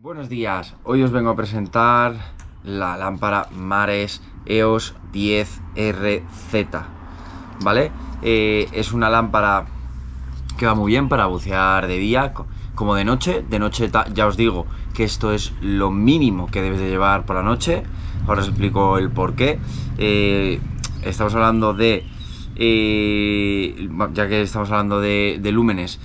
Buenos días, hoy os vengo a presentar la lámpara Mares EOS 10RZ, ¿vale? Eh, es una lámpara que va muy bien para bucear de día como de noche, de noche ya os digo que esto es lo mínimo que debes de llevar por la noche, ahora os explico el por qué, eh, estamos hablando de, eh, ya que estamos hablando de, lúmenes,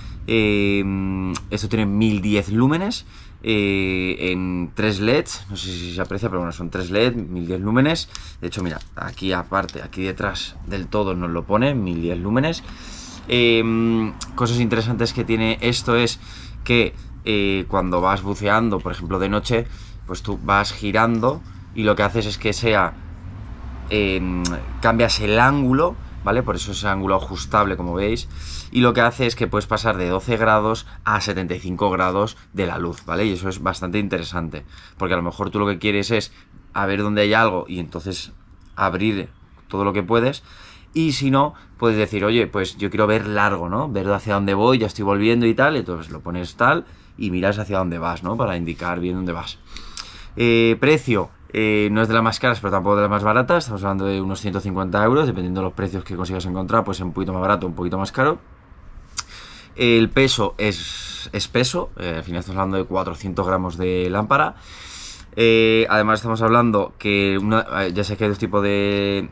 esto tiene 1010 lúmenes eh, en 3 LEDs. No sé si se aprecia, pero bueno, son 3 leds 1010 lúmenes. De hecho, mira, aquí aparte, aquí detrás del todo nos lo pone, 1010 lúmenes. Em, cosas interesantes que tiene esto es que eh, cuando vas buceando, por ejemplo, de noche, pues tú vas girando y lo que haces es que sea... Em, cambias el ángulo ¿vale? Por eso es ángulo ajustable, como veis. Y lo que hace es que puedes pasar de 12 grados a 75 grados de la luz, ¿vale? Y eso es bastante interesante, porque a lo mejor tú lo que quieres es a ver dónde hay algo y entonces abrir todo lo que puedes. Y si no, puedes decir, oye, pues yo quiero ver largo, ¿no? Ver hacia dónde voy, ya estoy volviendo y tal. Entonces lo pones tal y miras hacia dónde vas, ¿no? Para indicar bien dónde vas. Eh, precio, eh, no es de las más caras, pero tampoco de las más baratas. Estamos hablando de unos 150 euros, dependiendo de los precios que consigas encontrar, pues un poquito más barato, un poquito más caro. El peso es espeso, eh, al final estamos hablando de 400 gramos de lámpara. Eh, además estamos hablando que eh, ya sé que hay dos tipos de,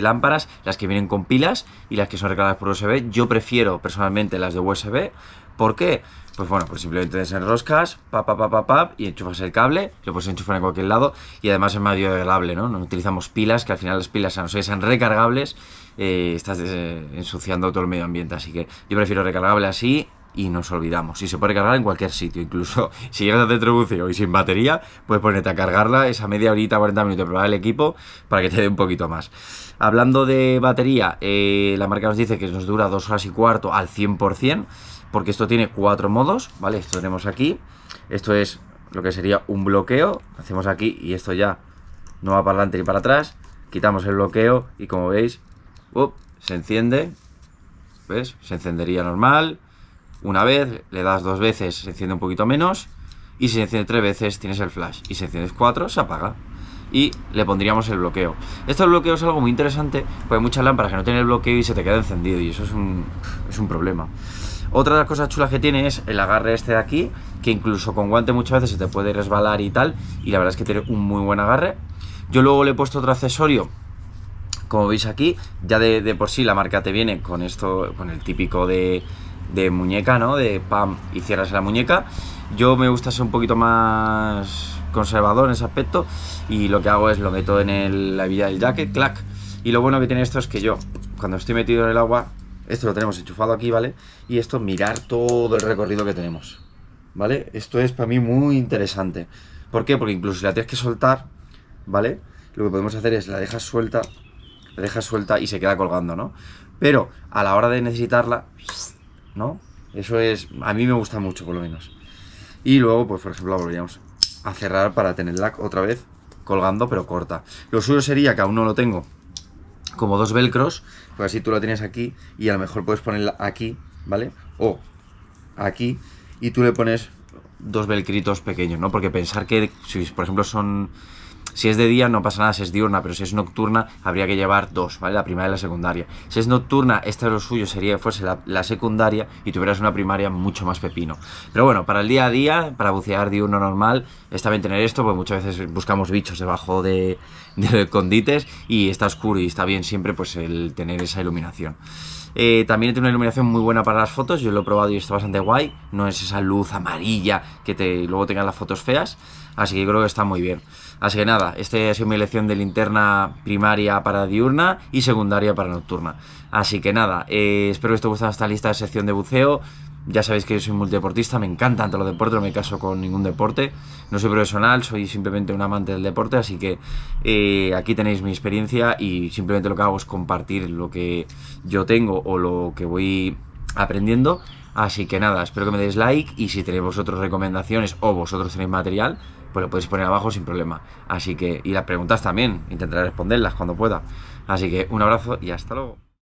lámparas, las que vienen con pilas y las que son recargadas por USB. Yo prefiero personalmente las de USB. ¿Por qué? Pues bueno, pues simplemente desenroscas, roscas y enchufas el cable, lo puedes enchufar en cualquier lado y además es más biodegradable, ¿no? No utilizamos pilas, que al final las pilas, a no ser sean recargables, eh, estás ensuciando todo el medio ambiente. Así que yo prefiero recargable así y nos olvidamos. Y se puede cargar en cualquier sitio, incluso si llegas de buceo y sin batería, puedes ponerte a cargarla esa media horita, 40 minutos, probar el equipo para que te dé un poquito más. Hablando de batería, eh, la marca nos dice que nos dura dos horas y cuarto al 100%, porque esto tiene cuatro modos, ¿vale? Esto tenemos aquí, esto es lo que sería un bloqueo, hacemos aquí y esto ya no va para adelante ni para atrás, quitamos el bloqueo y como veis, se enciende, ¿ves? Se encendería normal, una vez, le das dos veces, se enciende un poquito menos. Y si se enciende tres veces, tienes el flash. Y si enciendes cuatro, se apaga. Y le pondríamos el bloqueo. Esto bloqueo es algo muy interesante, porque hay muchas lámparas que no tienen el bloqueo y se te queda encendido. Y eso es un, problema. Otra de las cosas chulas que tiene es el agarre este de aquí, que incluso con guante muchas veces se te puede resbalar y tal, y la verdad es que tiene un muy buen agarre. Yo luego le he puesto otro accesorio, como veis aquí, ya de por sí la marca te viene con esto, con el típico de, de muñeca, ¿no? De pam y cierras la muñeca. Yo me gusta ser un poquito más conservador en ese aspecto y lo que hago es lo meto en la hebilla del jacket, clac. Y lo bueno que tiene esto es que yo, cuando estoy metido en el agua, esto lo tenemos enchufado aquí, ¿vale? Y esto, mirar todo el recorrido que tenemos, ¿vale? Esto es para mí muy interesante. ¿Por qué? Porque incluso si la tienes que soltar, ¿vale? Lo que podemos hacer es la dejas suelta, la dejas suelta y se queda colgando, ¿no? Pero a la hora de necesitarla, ¿no? Eso es, a mí me gusta mucho por lo menos. Y luego, pues por ejemplo, la a cerrar para tenerla otra vez colgando, pero corta. Lo suyo sería que aún no lo tengo, como dos velcros, pues así tú la tienes aquí y a lo mejor puedes ponerla aquí, ¿vale? O aquí y tú le pones dos velcritos pequeños, ¿no? Porque pensar que si, por ejemplo, son si es de día no pasa nada si es diurna, pero si es nocturna habría que llevar dos, ¿vale? La primaria y la secundaria. Si es nocturna, este de lo suyo, sería fuese la, secundaria y tuvieras una primaria mucho más pepino. Pero bueno, para el día a día, para bucear diurno normal, está bien tener esto, porque muchas veces buscamos bichos debajo de, condites y está oscuro y está bien siempre pues el tener esa iluminación. Eh, también tiene una iluminación muy buena para las fotos, yo lo he probado y está bastante guay. No es esa luz amarilla que te, luego tengan las fotos feas. Así que creo que está muy bien. Así que nada, esta ha sido mi elección de linterna primaria para diurna y secundaria para nocturna. Así que nada, eh, espero que os haya gustado esta lista de sección de buceo. Ya sabéis que yo soy multideportista, me encantan todos los deportes, no me caso con ningún deporte. No soy profesional, soy simplemente un amante del deporte, así que eh, aquí tenéis mi experiencia y simplemente lo que hago es compartir lo que yo tengo o lo que voy aprendiendo Así que nada, espero que me deis like y si tenéis vosotros recomendaciones o vosotros tenéis material, pues lo podéis poner abajo sin problema. Así que, y las preguntas también, intentaré responderlas cuando pueda. Así que un abrazo y hasta luego.